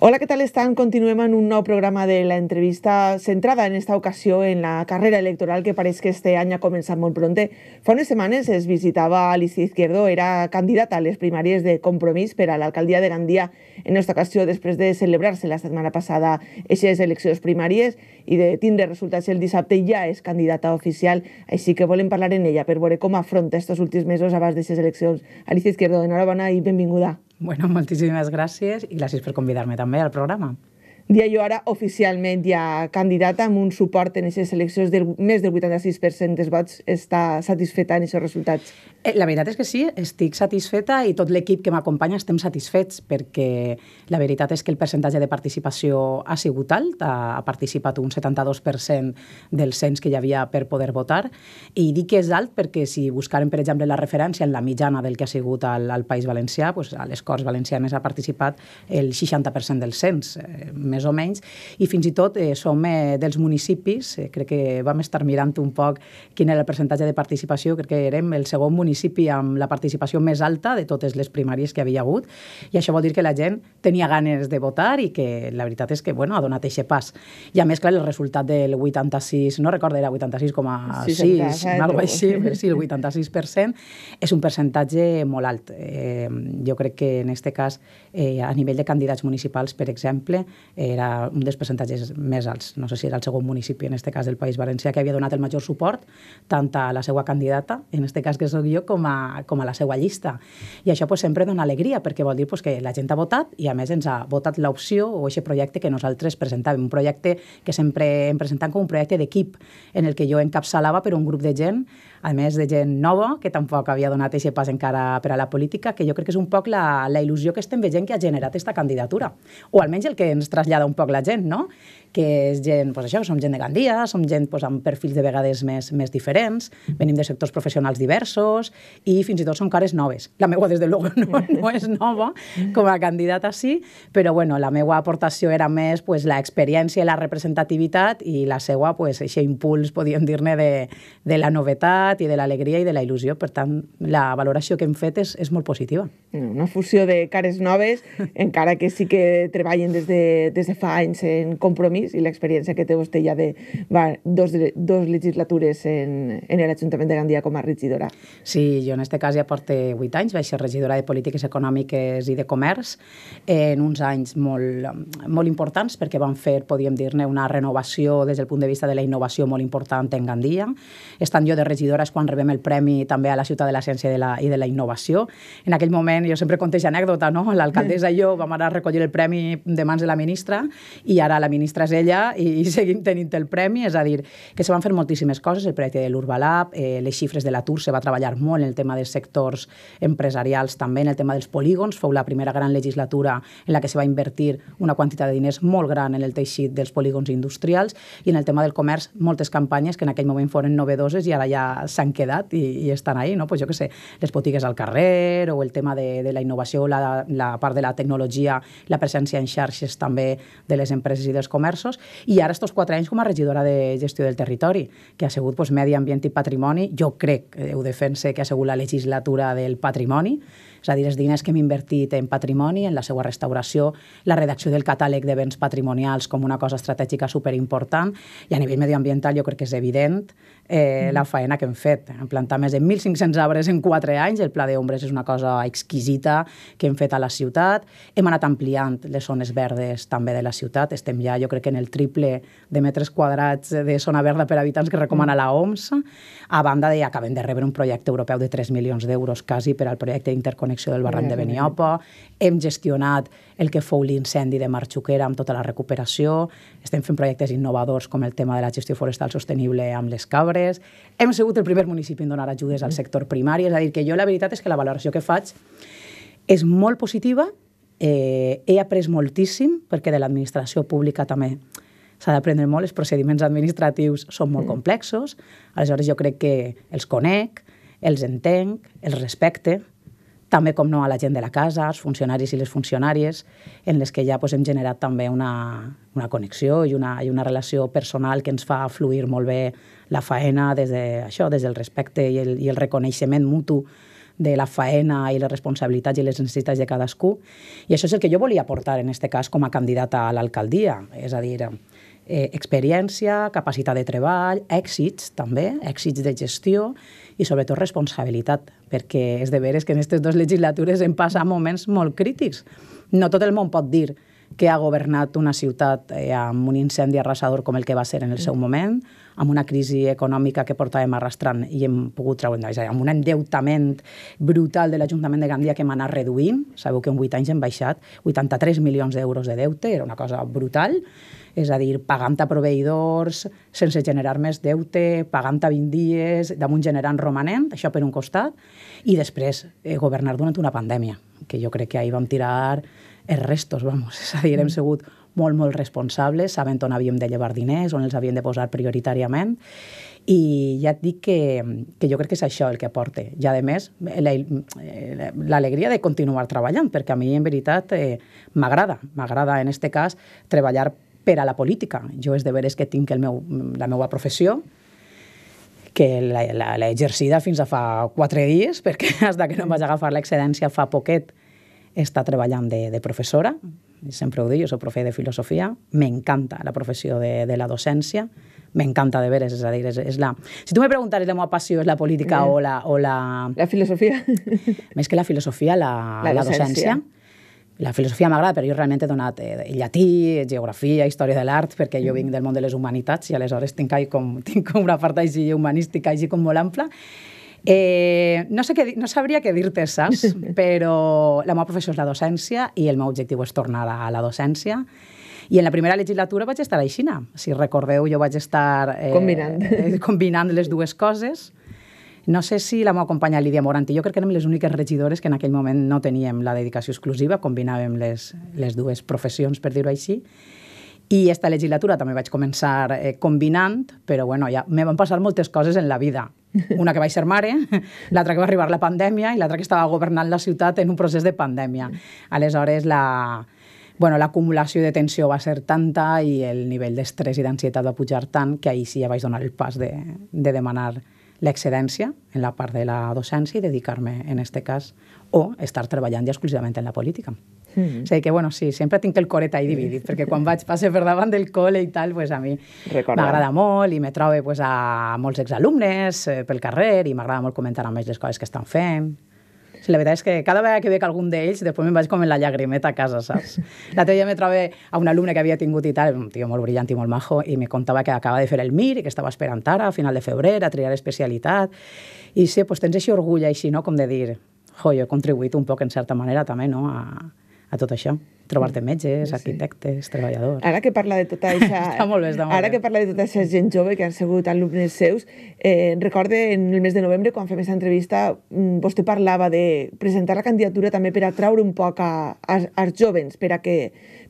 Hola, ¿qué tal están? Continuem en un nou programa de la entrevista centrada en esta ocasió en la carrera electoral que pareix que este any ha començat molt pronte. Fa unes setmanes es visitava Alicia Izquierdo, era candidata a les primàries de compromís per a l'alcaldia de Gandia en esta ocasió després de celebrar-se la setmana passada aquestes eleccions primàries i de tindre resultats el dissabte, ja és candidata oficial, així que volem parlar en ella per veure com afronta aquests últims mesos abans de les eleccions. Alicia Izquierdo, enhorabona i benvinguda. Bueno, moltíssimes gràcies i gràcies per convidar-me també al programa. Dia i oficialment ja candidata amb un suport en aquestes eleccions del més del 86% dels vots està satisfeta en aquests resultats. Eh, la veritat és que sí, estic satisfeta i tot l'equip que m'acompanya estem satisfets perquè la veritat és que el percentatge de participació ha sigut alt, ha participat un 72% del cens que hi havia per poder votar i dic que és alt perquè si buscarem, per exemple, la referència en la mitjana del que ha sigut al, al País Valencià, doncs a les Corts Valencianes ha participat el 60% del cens, més eh, més o menys, i fins i tot eh, som eh, dels municipis, eh, crec que vam estar mirant un poc quin era el percentatge de participació, crec que érem el segon municipi amb la participació més alta de totes les primàries que havia hagut, i això vol dir que la gent tenia ganes de votar i que la veritat és que bueno, ha donat aquest pas. I a més, clar, el resultat del 86, no recordo, era 86,6, sí, alguna així, sí, el 86%, és un percentatge molt alt. Eh, jo crec que en aquest cas, eh, a nivell de candidats municipals, per exemple, eh, era un dels percentatges més alts. No sé si era el segon municipi, en aquest cas del País Valencià, que havia donat el major suport tant a la seva candidata, en aquest cas que sóc jo, com a, com a la seva llista. I això pues, sempre dona alegria, perquè vol dir pues, que la gent ha votat i a més ens ha votat l'opció o aquest projecte que nosaltres presentàvem, un projecte que sempre hem presentat com un projecte d'equip, en el que jo encapçalava per un grup de gent, a més de gent nova, que tampoc havia donat aquest pas encara per a la política, que jo crec que és un poc la, la il·lusió que estem veient que ha generat aquesta candidatura, o almenys el que ens trasllada variada un poc la gent, no? que és gent, pues això, som gent de Gandia, som gent pues, amb perfils de vegades més, més diferents, venim de sectors professionals diversos i fins i tot són cares noves. La meua, des de luego, no, no és nova com a candidata sí, però bueno, la meua aportació era més pues, la experiència i la representativitat i la seva, pues, aquest impuls, podíem dir-ne, de, de la novetat i de l'alegria i de la il·lusió. Per tant, la valoració que hem fet és, és molt positiva. Una fusió de cares noves, encara que sí que treballen des de, des de fa anys en compromís i l'experiència que té vostè ja de va, dos, dos legislatures en, en l'Ajuntament de Gandia com a regidora. Sí, jo en aquest cas ja porto vuit anys, vaig ser regidora de Polítiques Econòmiques i de Comerç, en uns anys molt, molt importants perquè van fer, podíem dir-ne, una renovació des del punt de vista de la innovació molt important en Gandia. Estant jo de regidora és quan rebem el premi també a la Ciutat de la Ciència i de la, i de la Innovació. En aquell moment, jo sempre contejo anècdota, no? L'alcaldessa i jo vam anar a recollir el premi de mans de la ministra ministra, i ara la ministra és ella i, i seguim tenint el premi, és a dir, que se van fer moltíssimes coses, el projecte de l'Urbalab, eh, les xifres de l'atur, se va treballar molt en el tema dels sectors empresarials, també en el tema dels polígons, fou la primera gran legislatura en la que se va invertir una quantitat de diners molt gran en el teixit dels polígons industrials i en el tema del comerç moltes campanyes que en aquell moment foren novedoses i ara ja s'han quedat i, i estan ahí, no? pues jo que sé, les botigues al carrer o el tema de, de la innovació, la, la part de la tecnologia, la presència en xarxes també de les empreses i dels comerços, i ara estos quatre anys com a regidora de gestió del territori, que ha sigut doncs, medi ambient i patrimoni, jo crec, ho eh, defense, que ha sigut la legislatura del patrimoni, és a dir, els diners que hem invertit en patrimoni, en la seva restauració, la redacció del catàleg de béns patrimonials com una cosa estratègica superimportant, i a nivell medioambiental jo crec que és evident eh, mm. la feina que hem fet. Hem plantat més de 1.500 arbres en 4 anys, el Pla d'Ombres és una cosa exquisita que hem fet a la ciutat, hem anat ampliant les zones verdes també de la ciutat, estem ja jo crec que en el triple de metres quadrats de zona verda per habitants que recomana mm. la OMS, a banda de acabem de rebre un projecte europeu de 3 milions d'euros quasi per al projecte d'interconnexió connexió del barranc de Beniopa, hem gestionat el que fou l'incendi de Marxuquera amb tota la recuperació, estem fent projectes innovadors com el tema de la gestió forestal sostenible amb les cabres, hem sigut el primer municipi en donar ajudes al mm. sector primari, és a dir, que jo la veritat és que la valoració que faig és molt positiva, eh, he après moltíssim, perquè de l'administració pública també s'ha d'aprendre molt, els procediments administratius són molt mm. complexos, aleshores jo crec que els conec, els entenc, els respecte, també, com no, a la gent de la casa, els funcionaris i les funcionàries, en les que ja pues, hem generat també una, una connexió i una, i una relació personal que ens fa fluir molt bé la faena des, de, això, des del respecte i el, i el reconeixement mutu de la faena i les responsabilitats i les necessitats de cadascú. I això és el que jo volia aportar en aquest cas com a candidata a l'alcaldia. És a dir, eh, experiència, capacitat de treball, èxits també, èxits de gestió i sobretot responsabilitat, perquè és de veres que en aquestes dues legislatures hem passat moments molt crítics. No tot el món pot dir que ha governat una ciutat eh, amb un incendi arrasador com el que va ser en el seu mm. moment, amb una crisi econòmica que portàvem arrastrant i hem pogut treure endavant, amb un endeutament brutal de l'Ajuntament de Gandia que hem anat reduint, sabeu que en 8 anys hem baixat 83 milions d'euros de deute, era una cosa brutal, és a dir, pagant a proveïdors sense generar més deute, pagant a 20 dies, damunt generant romanent, això per un costat, i després eh, governar durant una pandèmia, que jo crec que ahir vam tirar els restos, vamos. és a dir, hem mm. sigut molt, molt responsables, sabent on havíem de llevar diners, on els havíem de posar prioritàriament, i ja et dic que, que jo crec que és això el que aporta. I, a més, l'alegria de continuar treballant, perquè a mi, en veritat, eh, m'agrada, m'agrada, en aquest cas, treballar per a la política. Jo de veres que tinc el meu, la meva professió, que l'he exercida fins a fa quatre dies, perquè fins que no em vaig agafar l'excedència fa poquet està treballant de, de professora, sempre ho dic, jo soc profe de filosofia, m'encanta la professió de, de la docència, m'encanta de veres, és a dir, és, és la... Si tu me preguntares la meva passió és la política eh. o la, o la... La filosofia. Més que la filosofia, la, la, docència. la docència la filosofia m'agrada, però jo realment he donat eh, llatí, geografia, història de l'art, perquè jo mm. vinc del món de les humanitats i aleshores tinc, com, tinc com una part així humanística, així com molt ampla. Eh, no, sé què, no sabria què dir-te, saps? Però la meva professió és la docència i el meu objectiu és tornar a la docència. I en la primera legislatura vaig estar a Xina. Si recordeu, jo vaig estar... Eh, combinant. Eh, combinant les dues coses. No sé si la meva companya Lídia i jo crec que érem les úniques regidores que en aquell moment no teníem la dedicació exclusiva, combinàvem les, les dues professions, per dir-ho així, i esta legislatura també vaig començar eh, combinant, però bueno, ja me van passar moltes coses en la vida. Una que vaig ser mare, l'altra que va arribar la pandèmia i l'altra que estava governant la ciutat en un procés de pandèmia. Aleshores, la, bueno, l'acumulació de tensió va ser tanta i el nivell d'estrès i d'ansietat va pujar tant que ahir sí ja vaig donar el pas de, de demanar l'excedència en la part de la docència i dedicar-me, en aquest cas, o estar treballant ja exclusivament en la política. Mm -hmm. O sigui que, bueno, sí, sempre tinc el coret ahí dividit, perquè quan vaig passe per davant del col·le i tal, pues a mi m'agrada molt i me trobo pues, a molts exalumnes eh, pel carrer i m'agrada molt comentar amb ells les coses que estan fent, Sí, la veritat és que cada vegada que veig algun d'ells, després me'n vaig com en la llagrimeta a casa, saps? L'altre dia me trobé a un alumne que havia tingut i tal, un tio molt brillant i molt majo, i me contava que acaba de fer el MIR i que estava esperant ara, a final de febrer, a triar especialitat. I sí, doncs tens aquest orgull, així, no?, com de dir, jo, jo he contribuït un poc, en certa manera, també, no?, a, a tot això trobar-te mm. metges, arquitectes, sí. treballadors... Ara que parla de tota aquesta... està molt bé, està molt Ara bé. que parla de tota aquesta gent jove que han sigut alumnes seus, eh, recorde en el mes de novembre, quan fem aquesta entrevista, mm, vostè parlava de presentar la candidatura també per atraure un poc a, a, als jovens, per a que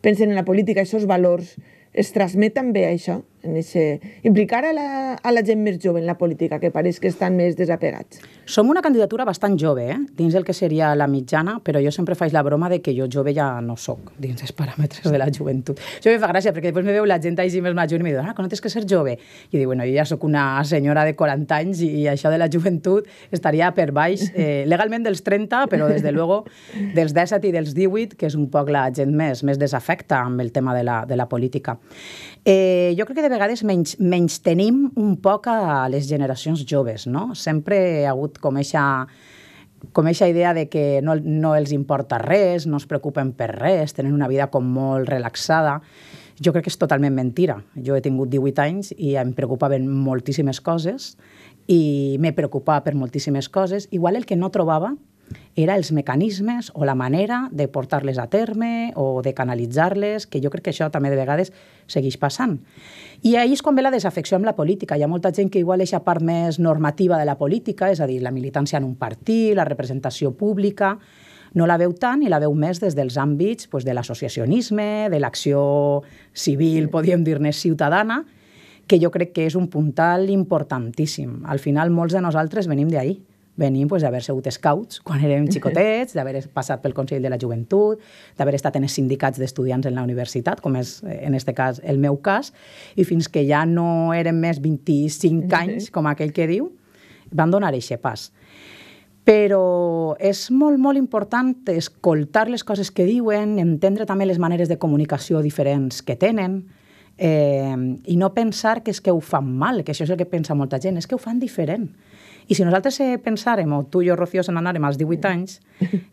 pensen en la política, aquests valors. Es transmet també això? en ese, implicar a la, a la gent més jove en la política, que pareix que estan més desapegats. Som una candidatura bastant jove, eh? dins el que seria la mitjana, però jo sempre faig la broma de que jo jove ja no sóc dins els paràmetres de la joventut. Això em fa gràcia, perquè després me veu la gent així més major i em diu, ah, que no tens que ser jove. I dic, bueno, jo ja sóc una senyora de 40 anys i, i això de la joventut estaria per baix, eh, legalment dels 30, però des de luego dels 17 i dels 18, que és un poc la gent més, més desafecta amb el tema de la, de la política. Eh, jo crec que de vegades menys, menys tenim un poc a les generacions joves, no? Sempre hi ha hagut com eixa, com eixa idea de que no, no els importa res, no es preocupen per res, tenen una vida com molt relaxada. Jo crec que és totalment mentira. Jo he tingut 18 anys i em preocupaven moltíssimes coses i m'he preocupat per moltíssimes coses. Igual el que no trobava era els mecanismes o la manera de portar-les a terme o de canalitzar-les, que jo crec que això també de vegades segueix passant. I ahir és quan ve la desafecció amb la política. Hi ha molta gent que igual eixa part més normativa de la política, és a dir, la militància en un partit, la representació pública, no la veu tant i la veu més des dels àmbits pues, de l'associacionisme, de l'acció civil, podríem dir-ne, ciutadana, que jo crec que és un puntal importantíssim. Al final, molts de nosaltres venim d'ahir venim pues, d'haver sigut scouts quan érem xicotets, d'haver passat pel Consell de la Joventut, d'haver estat en els sindicats d'estudiants en la universitat, com és eh, en este cas el meu cas, i fins que ja no érem més 25 anys, com aquell que diu, van donar aquest pas. Però és molt, molt important escoltar les coses que diuen, entendre també les maneres de comunicació diferents que tenen, eh, i no pensar que és que ho fan mal, que això és el que pensa molta gent, és que ho fan diferent. I si nosaltres eh, pensàrem, o tu i jo, Rocío, se n'anàrem als 18 mm. anys,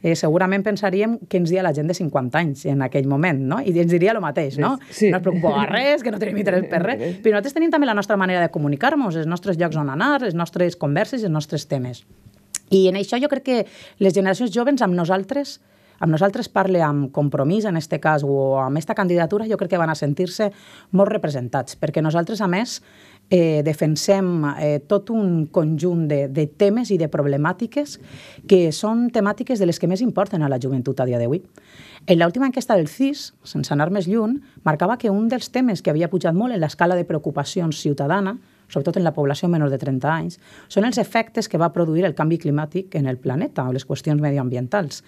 eh, segurament pensaríem que ens diria la gent de 50 anys en aquell moment, no? I ens diria el mateix, no? Sí. No preocupa a res, que no tenim interès per res. Mm. Però nosaltres tenim també la nostra manera de comunicar-nos, els nostres llocs on anar, les nostres converses, els nostres temes. I en això jo crec que les generacions joves amb nosaltres amb nosaltres parle amb compromís, en este cas, o amb aquesta candidatura, jo crec que van a sentir-se molt representats, perquè nosaltres, a més, eh, defensem eh, tot un conjunt de, de temes i de problemàtiques que són temàtiques de les que més importen a la joventut a dia d'avui. En l'última enquesta del CIS, sense anar més lluny, marcava que un dels temes que havia pujat molt en l'escala de preocupacions ciutadana sobretot en la població menor de 30 anys, són els efectes que va produir el canvi climàtic en el planeta o les qüestions medioambientals.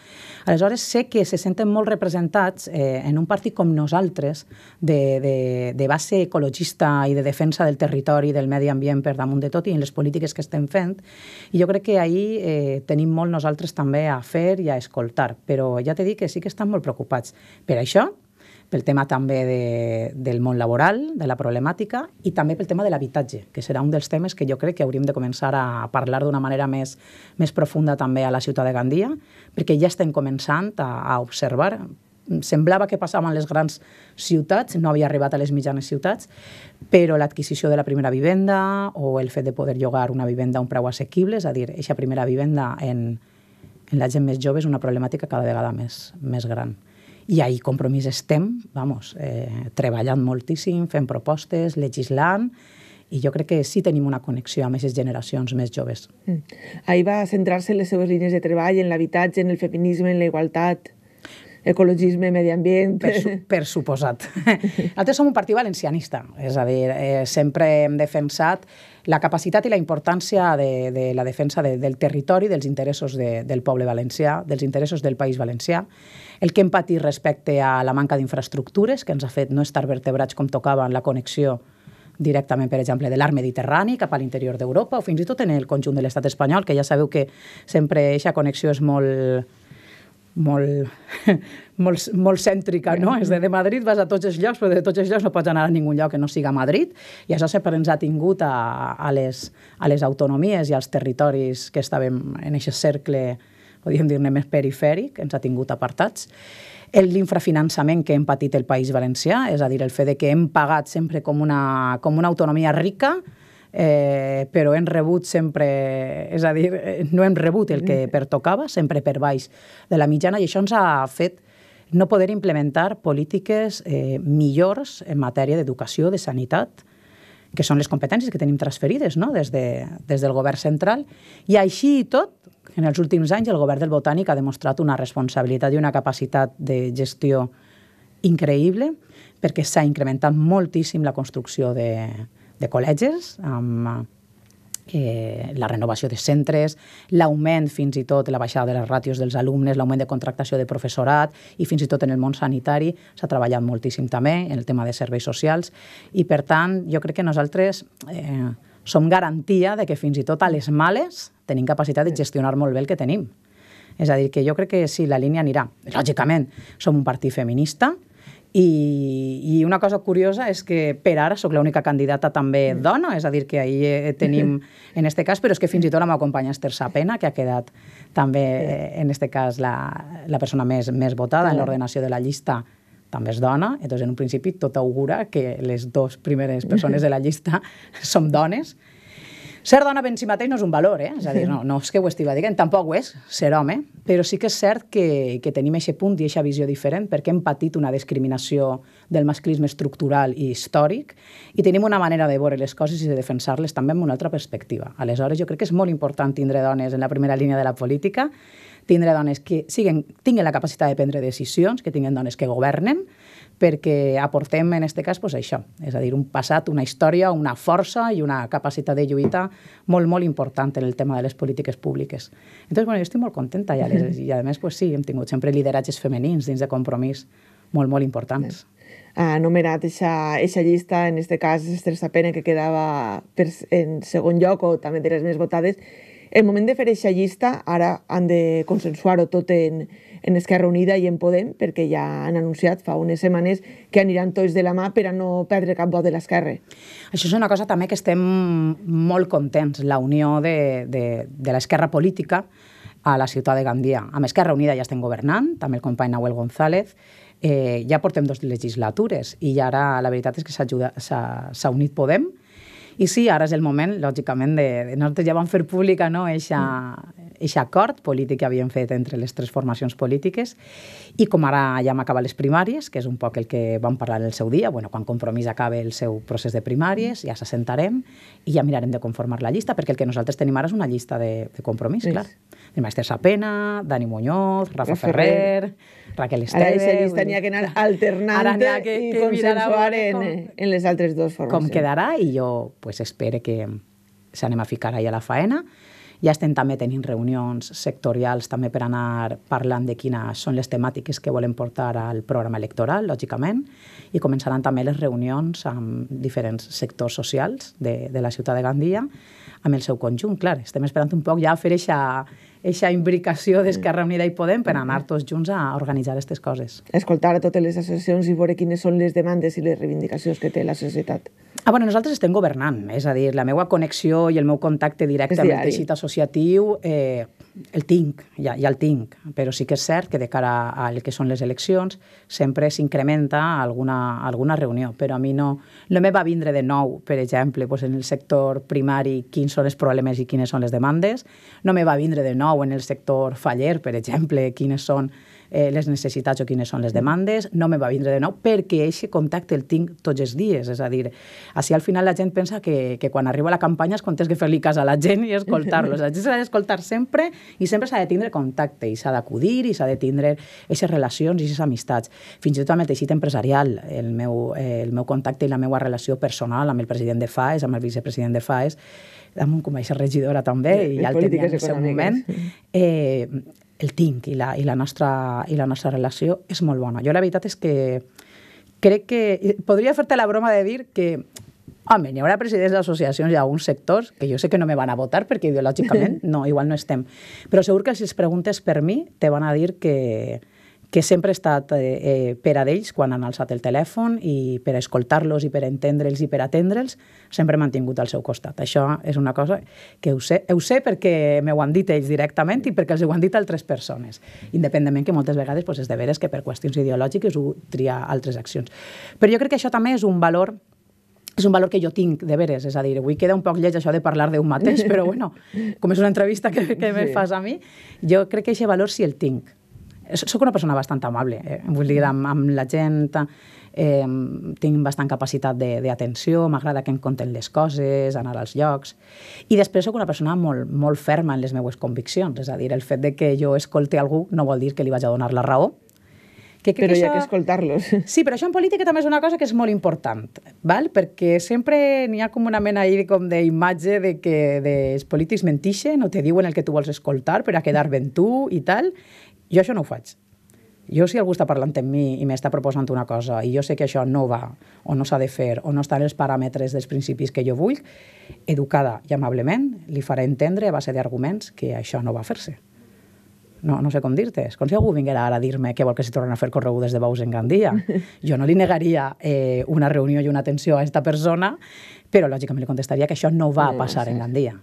Aleshores, sé que se senten molt representats eh, en un partit com nosaltres, de, de, de base ecologista i de defensa del territori, i del medi ambient per damunt de tot i en les polítiques que estem fent. I jo crec que ahir eh, tenim molt nosaltres també a fer i a escoltar, però ja t'he dit que sí que estan molt preocupats. Per això, pel tema també de, del món laboral, de la problemàtica, i també pel tema de l'habitatge, que serà un dels temes que jo crec que hauríem de començar a parlar d'una manera més, més profunda també a la ciutat de Gandia, perquè ja estem començant a, a observar semblava que passaven les grans ciutats, no havia arribat a les mitjanes ciutats, però l'adquisició de la primera vivenda o el fet de poder llogar una vivenda a un preu assequible, és a dir, aquesta primera vivenda en, en la gent més jove és una problemàtica cada vegada més, més gran. I ahí Compromís estem, vamos, eh, treballant moltíssim, fent propostes, legislant, i jo crec que sí tenim una connexió amb aquestes generacions més joves. Mm. Ahir va centrar-se en les seves línies de treball, en l'habitatge, en el feminisme, en la igualtat ecologisme, medi ambient... Per, su per suposat. Nosaltres som un partit valencianista, és a dir, eh, sempre hem defensat la capacitat i la importància de, de la defensa de, del territori, dels interessos de, del poble valencià, dels interessos del País Valencià, el que hem patit respecte a la manca d'infraestructures, que ens ha fet no estar vertebrats com tocava en la connexió directament, per exemple, de l'art mediterrani cap a l'interior d'Europa o fins i tot en el conjunt de l'estat espanyol, que ja sabeu que sempre aquesta connexió és molt, molt, molt, molt cèntrica, no? És de, de Madrid vas a tots els llocs, però de tots els llocs no pots anar a ningú lloc que no siga Madrid, i això sempre ens ha tingut a, a, les, a les autonomies i als territoris que estàvem en aquest cercle, podríem dir-ne més perifèric, ens ha tingut apartats. L'infrafinançament que hem patit el País Valencià, és a dir, el fet de que hem pagat sempre com una, com una autonomia rica, eh, però hem rebut sempre, és a dir, no hem rebut el que pertocava, sempre per baix de la mitjana, i això ens ha fet no poder implementar polítiques eh, millors en matèria d'educació, de sanitat, que són les competències que tenim transferides no? des, de, des del govern central. I així i tot, en els últims anys, el govern del Botànic ha demostrat una responsabilitat i una capacitat de gestió increïble perquè s'ha incrementat moltíssim la construcció de, de col·legis, amb eh, la renovació de centres, l'augment fins i tot, la baixada de les ràtios dels alumnes, l'augment de contractació de professorat i fins i tot en el món sanitari s'ha treballat moltíssim també en el tema de serveis socials i per tant jo crec que nosaltres eh, som garantia de que fins i tot a les males tenim capacitat de gestionar molt bé el que tenim. És a dir, que jo crec que sí, la línia anirà. Lògicament, som un partit feminista, i, I una cosa curiosa és que per ara sóc l'única candidata també mm. dona, és a dir, que ahir eh, tenim, en este cas, però és que fins i tot la meva companya Esther Sapena, que ha quedat també, eh, en este cas, la, la persona més, més votada en l'ordenació de la llista, també és dona, llavors en un principi tot augura que les dues primeres persones de la llista som dones, ser dona ben si mateix no és un valor, eh? És a dir, no, no és que ho estigui dient, tampoc ho és, ser home, però sí que és cert que, que tenim aquest punt i aquesta visió diferent perquè hem patit una discriminació del masclisme estructural i històric i tenim una manera de veure les coses i de defensar-les també amb una altra perspectiva. Aleshores, jo crec que és molt important tindre dones en la primera línia de la política, tindre dones que siguen, tinguin la capacitat de prendre decisions, que tinguin dones que governen, perquè aportem, en aquest cas, pues, això, és a dir, un passat, una història, una força i una capacitat de lluita molt, molt important en el tema de les polítiques públiques. Entonces, bueno, jo estic molt contenta ja, i, i a més, pues, sí, hem tingut sempre lideratges femenins dins de compromís molt, molt importants. Sí ha anomenat aquesta llista, en aquest cas Estressa Pena, que quedava per, en segon lloc o també de les més votades. El moment de fer aquesta llista, ara han de consensuar-ho tot en, en Esquerra Unida i en Podem, perquè ja han anunciat fa unes setmanes que aniran tots de la mà per a no perdre cap vot de l'esquerra. Això és una cosa també que estem molt contents, la unió de, de, de l'esquerra política a la ciutat de Gandia. Amb Esquerra Unida ja estem governant, també el company Nahuel González, eh, ja portem dos legislatures i ara la veritat és que s'ha unit Podem, i sí, ara és el moment, lògicament, de, de nosaltres ja vam fer pública no, eixa, eixa acord polític que havíem fet entre les tres formacions polítiques i com ara ja hem acabat les primàries, que és un poc el que vam parlar el seu dia, bueno, quan Compromís acabe el seu procés de primàries, ja s'assentarem i ja mirarem de conformar la llista, perquè el que nosaltres tenim ara és una llista de, de Compromís, sí. clar. Tenim Esther Sapena, Dani Muñoz, Rafa Ferrer, Ferrer Raquel Esteve... Ara Eixeris tenia que anar alternant que, que i consensuar com, eh, en les altres dues formes. Com quedarà i jo pues, espero que s'anem a ficar ahí a la faena. Ja estem també tenint reunions sectorials també per anar parlant de quines són les temàtiques que volen portar al programa electoral, lògicament, i començaran també les reunions amb diferents sectors socials de, de la ciutat de Gandia amb el seu conjunt. Clar, estem esperant un poc ja fer aquesta eixa imbricació d'Esquerra Unida i Podem per anar tots junts a organitzar aquestes coses. Escoltar a totes les associacions i veure quines són les demandes i les reivindicacions que té la societat. Ah, bueno, nosaltres estem governant, és a dir, la meva connexió i el meu contacte directe amb el teixit associatiu eh, el tinc, ja, ja el tinc, però sí que és cert que de cara al que són les eleccions sempre s'incrementa alguna, alguna reunió, però a mi no, no me va vindre de nou, per exemple, pues en el sector primari quins són els problemes i quines són les demandes, no me va vindre de nou en el sector faller, per exemple, quines són eh, les necessitats o quines són les mm. demandes, no me va vindre de nou, perquè aquest contacte el tinc tots els dies. És a dir, així al final la gent pensa que, que quan arriba la campanya és quan tens que fer-li cas a la gent i escoltar-los. La gent s'ha d'escoltar sempre i sempre s'ha de tindre contacte i s'ha d'acudir i s'ha de tindre aquestes relacions i aquestes amistats. Fins i tot amb el teixit empresarial, el meu, eh, el meu contacte i la meva relació personal amb el president de FAES, amb el vicepresident de FAES, amb com a regidora també, i, i ja el tenia en el seu moment, eh, el tinc i la, i la, nostra, i la nostra relació és molt bona. Jo la veritat és que crec que... Podria fer-te la broma de dir que Home, n'hi haurà presidents d'associacions i alguns sectors que jo sé que no me van a votar perquè ideològicament no, igual no estem. Però segur que si es preguntes per mi te van a dir que, que sempre he estat eh, eh, per a d'ells quan han alçat el telèfon i per escoltar-los i per entendre'ls i per atendre'ls, sempre m'han tingut al seu costat. Això és una cosa que ho sé, ho sé perquè m'ho han dit ells directament i perquè els ho han dit altres persones, independentment que moltes vegades doncs, és de veres que per qüestions ideològiques ho tria altres accions. Però jo crec que això també és un valor és un valor que jo tinc, de veres, és a dir, avui queda un poc lleig això de parlar d'un mateix, però bueno, com és una entrevista que, que sí. me fas a mi, jo crec que aquest valor sí el tinc, Eh, Soc una persona bastant amable, eh? vull dir, amb, amb la gent eh, tinc bastant capacitat d'atenció, m'agrada que em conten les coses, anar als llocs... I després sóc una persona molt, molt ferma en les meues conviccions, és a dir, el fet de que jo escolti algú no vol dir que li vaig a donar la raó, que però que hi ha això... que escoltar-los. Sí, però això en política també és una cosa que és molt important, val? perquè sempre n'hi ha com una mena ahí com d'imatge de que de, els polítics mentixen o te diuen el que tu vols escoltar per a quedar ben tu i tal, jo això no ho faig. Jo si algú està parlant amb mi i m'està proposant una cosa i jo sé que això no va o no s'ha de fer o no està en els paràmetres dels principis que jo vull, educada i amablement li faré entendre a base d'arguments que això no va fer-se. No, no sé com dir-te. És com si algú vinguera ara a dir-me que vol que s'hi tornin a fer corregudes de bous en Gandia. Jo no li negaria eh, una reunió i una atenció a aquesta persona, però lògicament li contestaria que això no va eh, passar en Gandia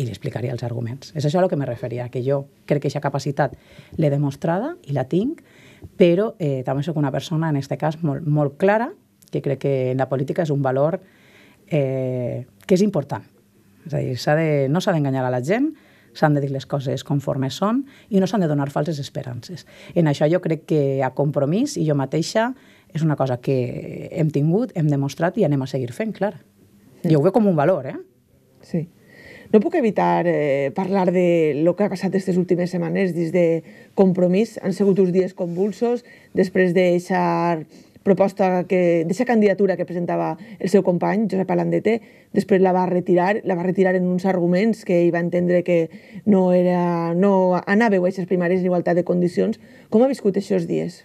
i li explicaria els arguments. És això a lo que me referia, que jo crec que aquesta capacitat l'he demostrada i la tinc, però eh, també sóc una persona, en aquest cas, molt, molt clara, que crec que en la política és un valor eh, que és important. És a dir, de, no s'ha d'enganyar a la gent, s'han de dir les coses conforme són i no s'han de donar falses esperances. En això jo crec que a compromís i jo mateixa és una cosa que hem tingut, hem demostrat i anem a seguir fent, clar. Sí. Jo ho veig com un valor, eh? Sí. No puc evitar eh, parlar de lo que ha passat aquestes últimes setmanes des de Compromís. Han sigut uns dies convulsos després d'eixar proposta que, d'aquesta candidatura que presentava el seu company, Josep Alandete, després la va retirar, la va retirar en uns arguments que ell va entendre que no, era, no anava a aquestes primàries en igualtat de condicions. Com ha viscut aquests dies?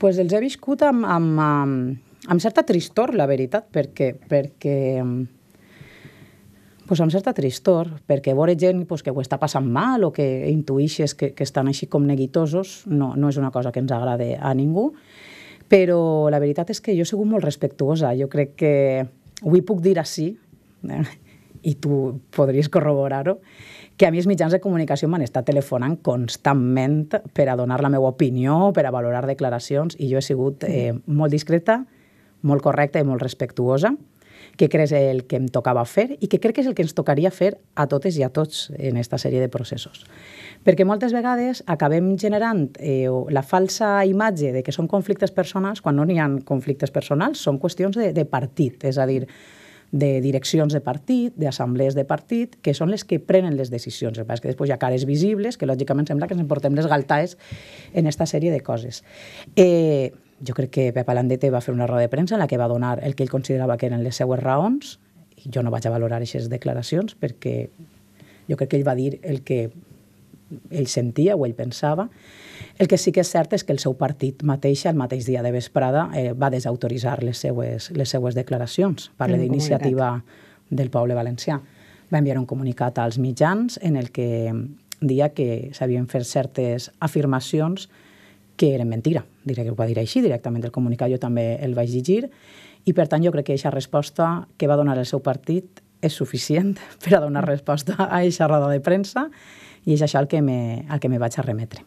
Pues els he viscut amb, amb, amb, amb certa tristor, la veritat, perquè, perquè pues, amb certa tristor, perquè veure gent pues, que ho està passant mal o que intuïixes que, que estan així com neguitosos no, no és una cosa que ens agrada a ningú, però la veritat és que jo he sigut molt respectuosa. Jo crec que hi puc dir així, eh? i tu podries corroborar-ho, que a mi els mitjans de comunicació m'han estat telefonant constantment per a donar la meva opinió, per a valorar declaracions, i jo he sigut eh, molt discreta, molt correcta i molt respectuosa que crec és el que em tocava fer i que crec que és el que ens tocaria fer a totes i a tots en aquesta sèrie de processos. Perquè moltes vegades acabem generant eh, la falsa imatge de que són conflictes personals quan no n'hi ha conflictes personals, són qüestions de, de partit, és a dir, de direccions de partit, d'assemblees de partit, que són les que prenen les decisions. El que després hi ha cares visibles, que lògicament sembla que ens emportem les galtaes en aquesta sèrie de coses. Eh, jo crec que Pep Alandete va fer una roda de premsa en la que va donar el que ell considerava que eren les seues raons, i jo no vaig a valorar aquestes declaracions perquè jo crec que ell va dir el que ell sentia o ell pensava. El que sí que és cert és que el seu partit mateix, el mateix dia de vesprada, eh, va desautoritzar les seues, les seues declaracions. Parla d'iniciativa del poble valencià. Va enviar un comunicat als mitjans en el que dia que s'havien fet certes afirmacions que eren mentira, diré que ho va dir així, directament el comunicat jo també el vaig llegir, i per tant jo crec que aquesta resposta que va donar el seu partit és suficient per a donar mm. resposta a aquesta roda de premsa i és això el que me, el que me vaig arremetre.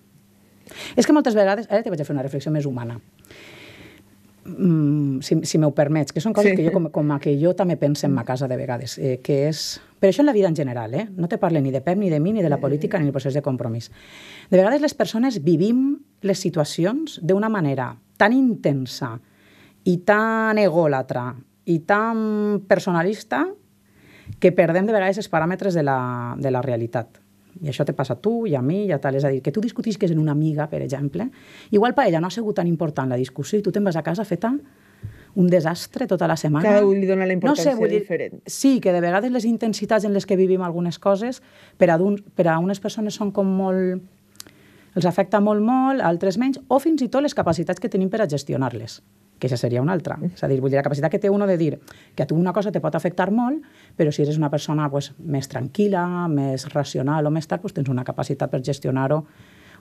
És que moltes vegades, ara te vaig a fer una reflexió més humana, mm, si, si m'ho permets, que són coses sí. que jo com, com a que jo també penso en ma casa de vegades, eh, que és... Però això en la vida en general, eh? No te parle ni de Pep, ni de mi, ni de la eh. política, ni del procés de compromís. De vegades les persones vivim les situacions d'una manera tan intensa i tan ególatra i tan personalista que perdem de vegades els paràmetres de la, de la realitat. I això te passa a tu i a mi i a tal. És a dir, que tu és en una amiga, per exemple, igual per ella no ha sigut tan important la discussió i tu te'n vas a casa feta un desastre tota la setmana. Cada un li dona la importància no sé, vull dir, diferent. Sí, que de vegades les intensitats en les que vivim algunes coses per a, per a unes persones són com molt els afecta molt molt, altres menys, o fins i tot les capacitats que tenim per a gestionar-les que ja seria una altra. És a dir, vull dir, la capacitat que té uno de dir que a tu una cosa te pot afectar molt, però si eres una persona pues, més tranquil·la, més racional o més tard, pues, tens una capacitat per gestionar-ho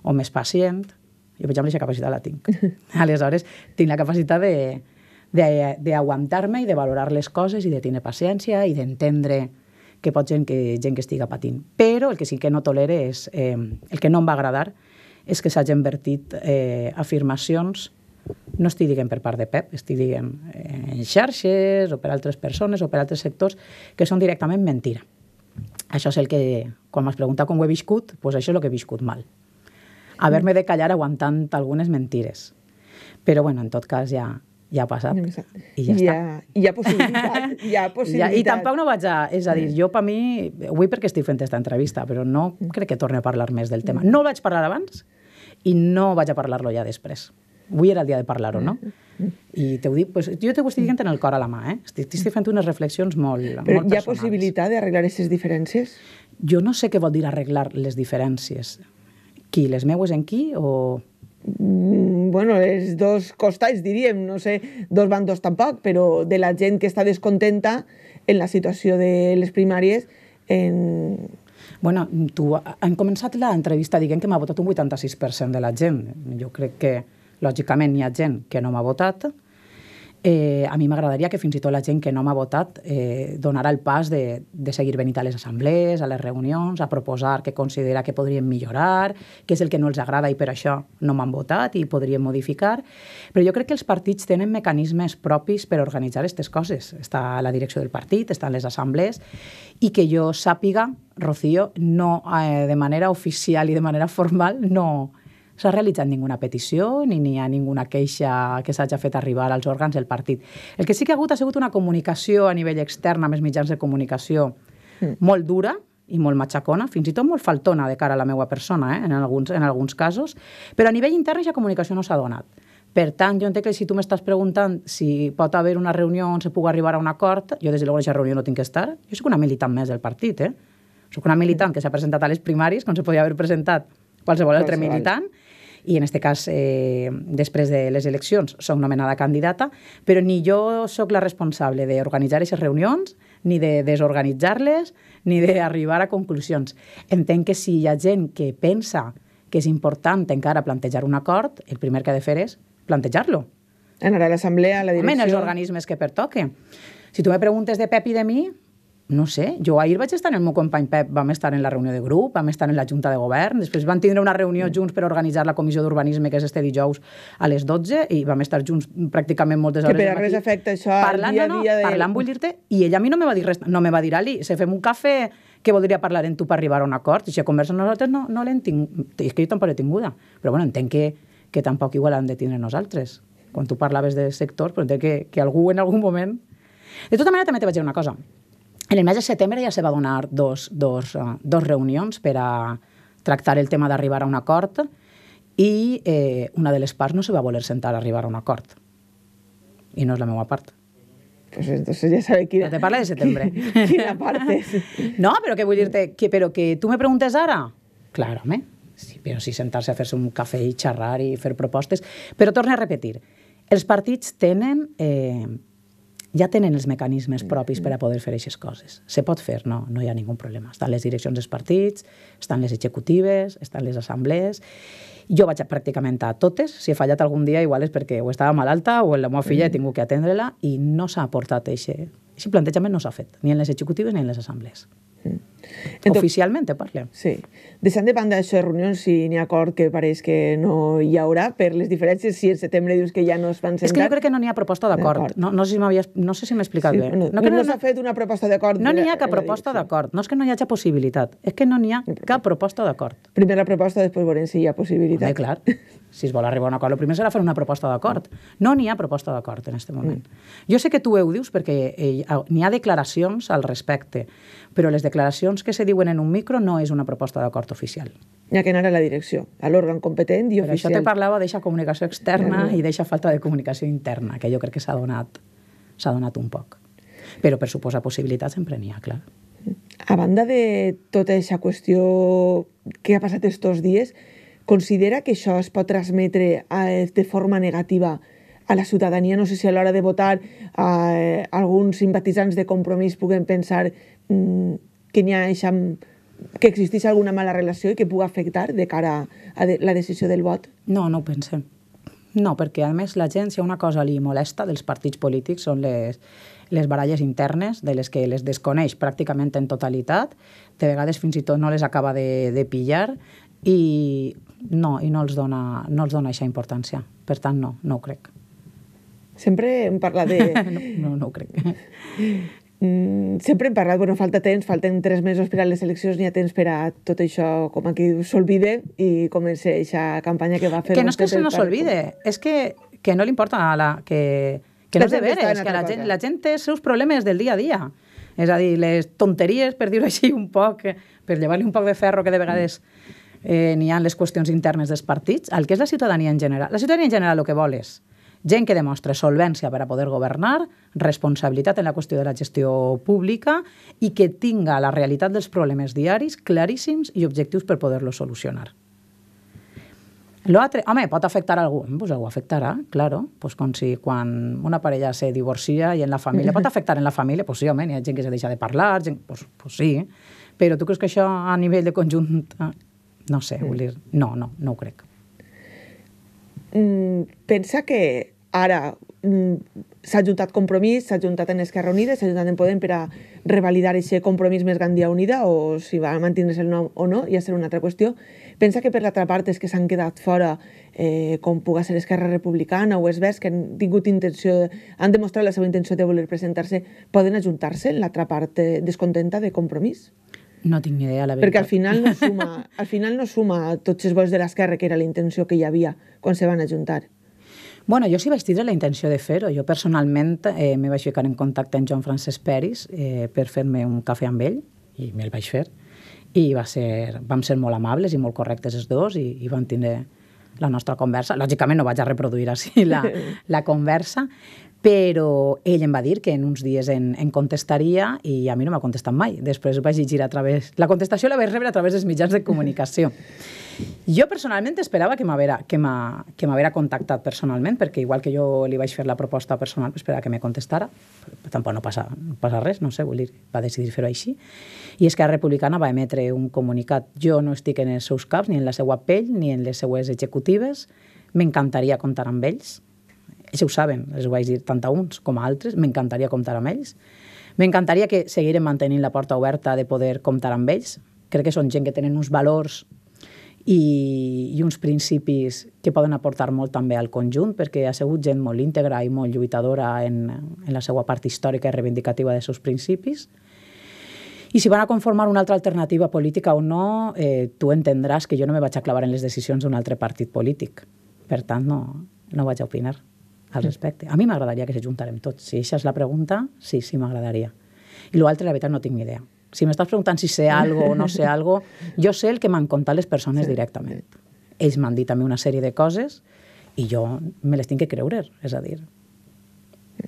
o més pacient. Jo, per exemple, aquesta capacitat la tinc. Aleshores, tinc la capacitat de, d'aguantar-me i de valorar les coses i de tenir paciència i d'entendre que pot gent que, gent que estiga patint. Però el que sí que no tolere és, eh, el que no em va agradar és que s'hagin vertit eh, afirmacions no estic dient per part de Pep, estic eh, en xarxes o per altres persones o per altres sectors que són directament mentira. Això és el que, quan m'has preguntat com ho he viscut, doncs això és el que he viscut mal. Haver-me de callar aguantant algunes mentires. Però, bueno, en tot cas, ja, ja ha passat i ja ja ha, està. Hi ha possibilitat, hi ha possibilitat. I, I tampoc no vaig a... És a dir, jo per mi, avui perquè estic fent aquesta entrevista, però no mm. crec que torni a parlar més del tema. Mm. No vaig parlar abans i no vaig a parlar-lo ja després. Avui era el dia de parlar-ho, no? I t'ho dic, pues, jo t'ho estic dient en el cor a la mà, eh? Estic, estic fent unes reflexions molt, Però molt personals. hi ha possibilitat d'arreglar aquestes diferències? Jo no sé què vol dir arreglar les diferències. Qui, les meues en qui o...? Mm, bueno, els dos costats, diríem, no sé, dos bandos tampoc, però de la gent que està descontenta en la situació de les primàries en, bueno, tu, hem començat l'entrevista dient que m'ha votat un 86% de la gent. Jo crec que, lògicament, hi ha gent que no m'ha votat, Eh, a mi m'agradaria que fins i tot la gent que no m'ha votat eh, donara el pas de, de seguir venint a les assemblees, a les reunions, a proposar que considera que podrien millorar, que és el que no els agrada i per això no m'han votat i podrien modificar. Però jo crec que els partits tenen mecanismes propis per organitzar aquestes coses. Està la direcció del partit, estan les assemblees, i que jo sàpiga Rocío, no, eh, de manera oficial i de manera formal, no s'ha realitzat ninguna petició ni ni ha ninguna queixa que s'hagi fet arribar als òrgans del partit. El que sí que ha hagut ha sigut una comunicació a nivell extern amb els mitjans de comunicació mm. molt dura, i molt matxacona, fins i tot molt faltona de cara a la meva persona, eh? en, alguns, en alguns casos, però a nivell intern aquesta comunicació no s'ha donat. Per tant, jo entenc que si tu m'estàs preguntant si pot haver una reunió on se pugui arribar a un acord, jo des de l'hora a reunió no tinc que estar, jo sóc una militant més del partit, eh? Soc una militant que s'ha presentat a les primaris, com se podia haver presentat qualsevol altre qualsevol. militant, i en aquest cas, eh, després de les eleccions, soc nomenada candidata, però ni jo sóc la responsable d'organitzar aquestes reunions, ni de desorganitzar-les, ni d'arribar a conclusions. Entenc que si hi ha gent que pensa que és important encara plantejar un acord, el primer que ha de fer és plantejar-lo. Anar a l'assemblea, a la direcció... Home, els organismes que pertoquen. Si tu me preguntes de Pep i de mi, no sé, jo ahir vaig estar amb el meu company Pep, vam estar en la reunió de grup, vam estar en la Junta de Govern, després vam tindre una reunió mm. junts per organitzar la Comissió d'Urbanisme, que és este dijous a les 12, i vam estar junts pràcticament moltes hores. Que per a res afecta això parlant, dia a dia... No, no, de... Parlant, vull dir-te, i ella a mi no me va dir res, no me va dir, Ali, se fem un cafè que voldria parlar en tu per arribar a un acord, i si conversa nosaltres no, no l'hem tingut, és que jo tampoc l'he tinguda, però bueno, entenc que, que tampoc igual han de tindre nosaltres. Quan tu parlaves de sectors, però entenc que, que algú en algun moment... De tota manera, també te vaig dir una cosa en el mes de setembre ja se va donar dos, dos, eh, dos reunions per a tractar el tema d'arribar a un acord i eh, una de les parts no se va voler sentar a arribar a un acord. I no és la meva part. Pues entonces ya sabe quina... No te parla de setembre. quina part és. No, però que vull dir-te... Que, però que tu me preguntes ara? Claro, home. Sí, però sí sentar-se a fer-se un cafè i xerrar i fer propostes. Però torna a repetir. Els partits tenen eh, ja tenen els mecanismes propis per a poder fer aquestes coses. Se pot fer, no, no hi ha ningú problema. Estan les direccions dels partits, estan les executives, estan les assemblees... Jo vaig a pràcticament a totes. Si he fallat algun dia, igual és perquè o estava malalta o la meva filla he mm. tingut que atendre-la i no s'ha aportat aquest... Aquest plantejament no s'ha fet, ni en les executives ni en les assemblees. Entonces, Oficialmente parla. Sí. Deixant de banda això de reunions, si n'hi ha acord que pareix que no hi haurà, per les diferències, si en setembre dius que ja no es van sentar... És que jo crec que no n'hi ha proposta d'acord. No, no, sé si no sé si m'he explicat sí, bé. No, no, que no, no s'ha fet una proposta d'acord. No n'hi ha eh, cap eh, proposta d'acord. No és que no hi hagi possibilitat, és que no n'hi ha cap proposta d'acord. Primera proposta, després veurem si hi ha possibilitat. Home, clar. si es vol arribar a un acord, el primer serà fer una proposta d'acord. No n'hi ha proposta d'acord en aquest moment. Mm. Jo sé que tu ho dius perquè eh, n'hi ha declaracions al respecte, però les declaracions que se diuen en un micro no és una proposta d'acord oficial. Hi ha que anar a la direcció, a l'òrgan competent i oficial. Però això te parlava d'eixa comunicació externa i d'eixa falta de comunicació interna, que jo crec que s'ha donat, donat un poc. Però, per suposar, possibilitats sempre n'hi ha, clar. A banda de tota aquesta qüestió que ha passat estos dies, Considera que això es pot transmetre eh, de forma negativa a la ciutadania, no sé si a l'hora de votar eh, alguns simpatitzants de compromís puguen pensar mm, que n'hi ha eixa, que existeix alguna mala relació i que pugui afectar de cara a de, la decisió del vot? No, no ho pensem. No, perquè a més la gent, si una cosa li molesta dels partits polítics són les, les baralles internes, de les que les desconeix pràcticament en totalitat, de vegades fins i tot no les acaba de, de pillar, i no, i no els dona, no els dona aquesta importància. Per tant, no, no ho crec. Sempre hem parlat de... no, no, no ho crec. Mm, sempre hem parlat, bueno, falta temps, falten tres mesos per a les eleccions, n'hi ha temps per a tot això, com aquí s'olvide i comença aquesta campanya que va fer... Que no és que se no s'olvide, és que, que no li importa a la, que, que no és de veres, que la gent, la gent té els seus problemes del dia a dia. És a dir, les tonteries, per dir-ho així un poc, per llevar-li un poc de ferro que de vegades... Mm eh, n'hi ha les qüestions internes dels partits, el que és la ciutadania en general. La ciutadania en general el que vol és gent que demostra solvència per a poder governar, responsabilitat en la qüestió de la gestió pública i que tinga la realitat dels problemes diaris claríssims i objectius per poder-los solucionar. L'altre, home, pot afectar algú. Pues algú afectarà, claro. Pues com si quan una parella se divorcia i en la família... Pot afectar en la família? Pues sí, home, hi ha gent que se deixa de parlar, gent... Pues, pues sí. Però tu creus que això a nivell de conjunt no sé, dir, no, no, no ho crec. Mm, pensa que ara mm, s'ha juntat Compromís, s'ha juntat en Esquerra Unida, s'ha juntat en Podem per a revalidar aquest compromís més Gandia Unida o si va mantenir-se el nom o no, ja serà una altra qüestió. Pensa que per l'altra part és que s'han quedat fora eh, com puga ser Esquerra Republicana o Esvers, que han tingut intenció, han demostrat la seva intenció de voler presentar-se, poden ajuntar-se en l'altra part eh, descontenta de Compromís? No tinc ni idea, la veritat. Perquè al final no suma, al final no suma tots els vots de l'esquerra, que era la intenció que hi havia quan se van ajuntar. Bueno, jo sí vaig tindre la intenció de fer-ho. Jo personalment eh, me vaig ficar en contacte amb Joan Francesc Peris eh, per fer-me un cafè amb ell, i me'l vaig fer. I va ser, vam ser molt amables i molt correctes els dos i, i vam tindre la nostra conversa. Lògicament no vaig a reproduir així la, la conversa, però ell em va dir que en uns dies en, en contestaria i a mi no m'ha contestat mai. Després vaig llegir a través... La contestació la vaig rebre a través dels mitjans de comunicació. Jo personalment esperava que m'haguera que que contactat personalment, perquè igual que jo li vaig fer la proposta personal, esperava que me contestara. Tampoc no passa, no passa res, no sé, vull dir, va decidir fer-ho així. I és que la Republicana va emetre un comunicat. Jo no estic en els seus caps, ni en la seva pell, ni en les seues executives. M'encantaria comptar amb ells ells ho saben, els ho vaig dir tant a uns com a altres, m'encantaria comptar amb ells. M'encantaria que seguirem mantenint la porta oberta de poder comptar amb ells. Crec que són gent que tenen uns valors i, i uns principis que poden aportar molt també al conjunt, perquè ha sigut gent molt íntegra i molt lluitadora en, en la seva part històrica i reivindicativa dels seus principis. I si van a conformar una altra alternativa política o no, eh, tu entendràs que jo no me vaig a clavar en les decisions d'un altre partit polític. Per tant, no, no vaig a opinar al respecte. A mi m'agradaria que s'ajuntarem tots. Si això és la pregunta, sí, sí m'agradaria. I l'altre, la veritat, no tinc ni idea. Si m'estàs preguntant si sé algo o no sé algo, jo sé el que m'han contat les persones sí. directament. Ells m'han dit també una sèrie de coses i jo me les tinc que creure, és a dir,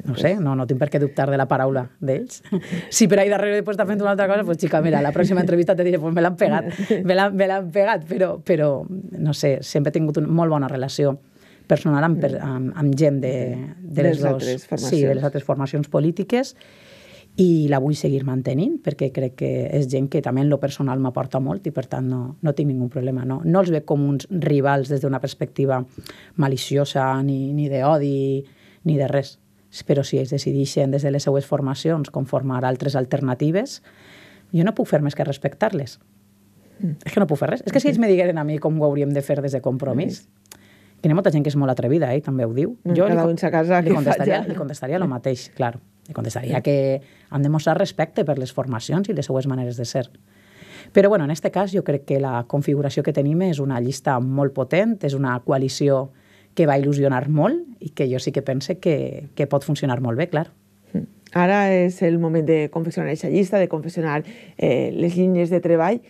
no sé, no, no tinc per què dubtar de la paraula d'ells. Si per ahí darrere després està fent una altra cosa, doncs, pues, xica, mira, la pròxima entrevista te diré, pues me l'han pegat, me l'han pegat, però, però, no sé, sempre he tingut una molt bona relació personal amb, mm. amb, amb gent de, de les, les, dos, altres formacions. sí, de les altres formacions polítiques i la vull seguir mantenint perquè crec que és gent que també en lo personal m'aporta molt i per tant no, no tinc ningun problema. No, no els veig com uns rivals des d'una perspectiva maliciosa ni, ni d'odi ni de res. Però si ells decideixen des de les seues formacions conformar altres alternatives, jo no puc fer més que respectar-les. Mm. És que no puc fer res. És que si ells me digueren a mi com ho hauríem de fer des de compromís, mm que hi ha molta gent que és molt atrevida, eh? també ho diu. Mm, jo Cada li, a casa li contestaria, li contestaria el mateix, clar. Li contestaria mm. que han de mostrar respecte per les formacions i les seues maneres de ser. Però bueno, en aquest cas jo crec que la configuració que tenim és una llista molt potent, és una coalició que va il·lusionar molt i que jo sí que pense que, que pot funcionar molt bé, clar. Mm. Ara és el moment de confeccionar aquesta llista, de confeccionar eh, les línies de treball.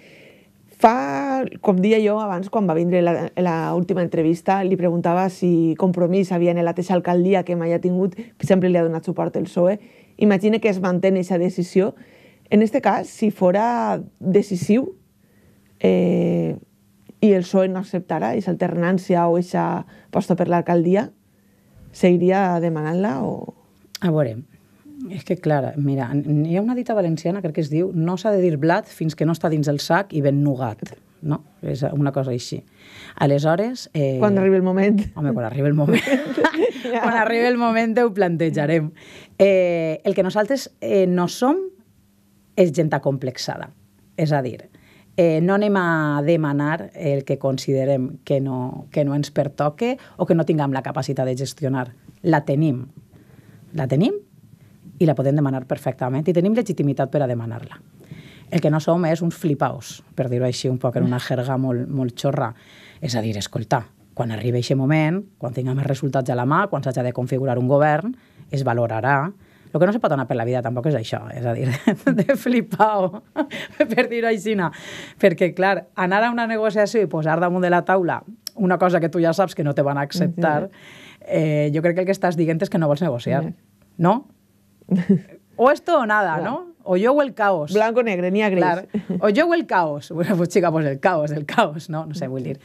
Fa, com dia jo abans, quan va vindre l'última entrevista, li preguntava si Compromís havia la aquesta alcaldia que mai ha tingut, que sempre li ha donat suport el PSOE. Imagina que es manté aquesta decisió. En aquest cas, si fora decisiu eh, i el PSOE no acceptara aquesta alternància o aquesta posta per l'alcaldia, seguiria demanant-la o... A veure, és que, clar, mira, hi ha una dita valenciana, crec que es diu, no s'ha de dir blat fins que no està dins el sac i ben nugat, no? És una cosa així. Aleshores... Eh... Quan arribi el moment. Home, quan arribi el moment. ja. quan arribi el moment ho plantejarem. Eh, el que nosaltres eh, no som és gent acomplexada. És a dir, eh, no anem a demanar el que considerem que no, que no ens pertoque o que no tinguem la capacitat de gestionar. La tenim. La tenim i la podem demanar perfectament i tenim legitimitat per a demanar-la. El que no som és uns flipaos, per dir-ho així un poc en una jerga molt, molt xorra. És a dir, escolta, quan arribi aquest moment, quan tinguem els resultats a la mà, quan s'hagi de configurar un govern, es valorarà. El que no se pot anar per la vida tampoc és això, és a dir, de flipao, per dir-ho així. No. Perquè, clar, anar a una negociació i posar damunt de la taula una cosa que tu ja saps que no te van acceptar, eh, jo crec que el que estàs dient és que no vols negociar. No? o esto o nada, claro. ¿no? O yo o el caos. Blanco, negro, ni a gris. Claro. O yo o el caos. Bueno, pues chica, pues el caos, el caos, ¿no? No sé, vull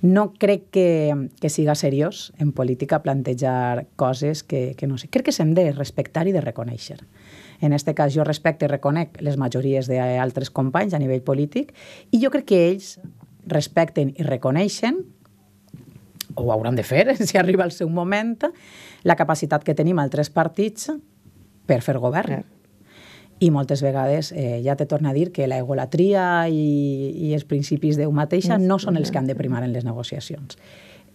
No crec que, que siga seriós en política plantejar coses que, que no sé. Crec que s'hem de respectar i de reconèixer. En aquest cas, jo respecte i reconec les majories d'altres companys a nivell polític i jo crec que ells respecten i reconeixen o ho hauran de fer, si arriba el seu moment, la capacitat que tenim altres partits per fer govern. Clar. I moltes vegades eh, ja te torna a dir que la egolatria i, i els principis d'eu mateixa no són els que han de primar en les negociacions.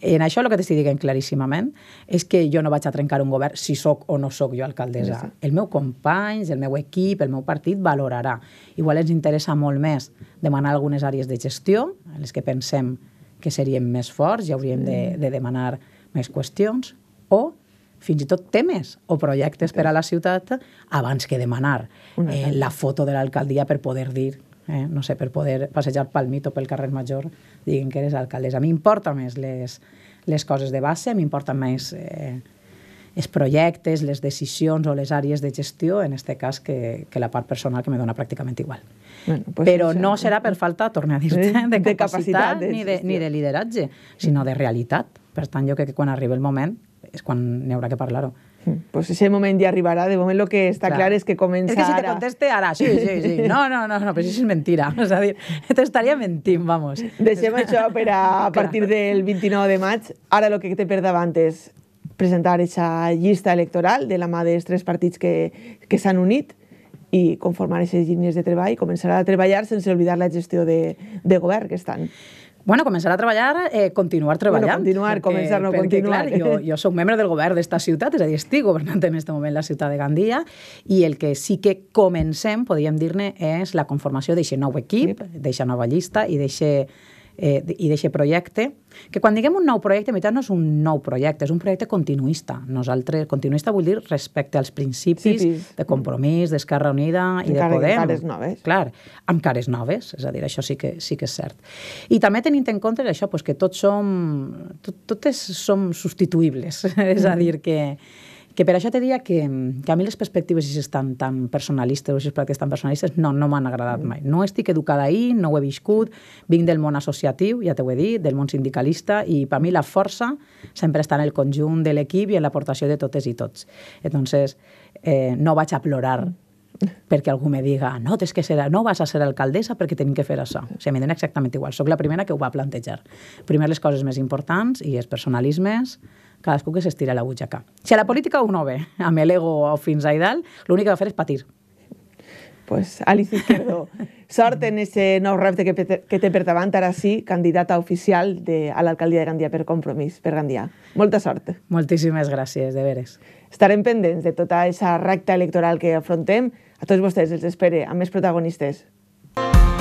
En això el que t'estic dient claríssimament és que jo no vaig a trencar un govern si sóc o no sóc jo alcaldessa. Sí. El meu company, el meu equip, el meu partit valorarà. Igual ens interessa molt més demanar algunes àrees de gestió, en les que pensem que seríem més forts i hauríem de, mm. de demanar més qüestions, o fins i tot temes o projectes per a la ciutat abans que demanar eh, la foto de l'alcaldia per poder dir eh? no sé, per poder passejar pel mito pel carrer Major, diguin que eres alcaldessa. A mi importa més les, les coses de base, m'importa més eh, els projectes, les decisions o les àrees de gestió, en aquest cas, que, que la part personal, que me dona pràcticament igual. Bueno, pues Però no serà per falta, torna a dir eh? de, de capacitat, de capacitat de ni, de, ni de lideratge, sinó de realitat. Per tant, jo crec que quan arriba el moment és quan n'hi haurà que parlar-ho. Hmm, pues ese moment ja arribarà, de moment el que està clar, clar és que comença ara. És que si te conteste ara, sí, sí, sí. No, no, no, no però això és mentira. És a dir, t'estaria mentint, vamos. Deixem això per a, a partir del 29 de maig. Ara el que té per davant és presentar aquesta llista electoral de la mà dels tres partits que, que s'han unit i conformar aquestes línies de treball i començar a treballar sense oblidar la gestió de, de govern que estan. Bueno, començar a treballar, eh, continuar treballant. Bueno, continuar, perquè, començar, no perquè, continuar. Clar, jo, jo sóc membre del govern d'esta ciutat, és a dir, estic governant en aquest moment la ciutat de Gandia, i el que sí que comencem, podríem dir-ne, és la conformació d'aquest nou equip, d'eixa nova llista i d'eixe eh, i d'aquest projecte, que quan diguem un nou projecte, en veritat no és un nou projecte, és un projecte continuista. Nosaltres, continuista vull dir respecte als principis sí, sí. de compromís, d'Esquerra Unida i de Podem. Amb cares noves. Eh? Clar, amb cares noves, és a dir, això sí que, sí que és cert. I també tenint en compte això, pues, que tots som, tot, totes som substituïbles, és a mm. dir, que, que per això te diria que, que a mi les perspectives si estan tan personalistes o si es tan personalistes no, no m'han agradat mm. mai. No estic educada ahir, no ho he viscut, vinc del món associatiu, ja t'ho he dit, del món sindicalista, i per mi la força sempre està en el conjunt de l'equip i en l'aportació de totes i tots. Entonces, eh, no vaig a plorar perquè algú me diga no, tens que ser, no vas a ser alcaldessa perquè tenim que fer això. O sigui, me exactament igual. Soc la primera que ho va plantejar. Primer les coses més importants i els personalismes, cadascú que s'estira la butxaca. Si a la política ho no ve, amb l'ego o fins a dalt, l'únic que va fer és patir. Pues, Alice Izquierdo, sort en ese nou repte que, que té per davant, ara sí, candidata oficial de, a l'alcaldia de Gandia per compromís, per Gandia. Molta sort. Moltíssimes gràcies, de veres. Estarem pendents de tota aquesta recta electoral que afrontem. A tots vostès els espere amb més protagonistes. you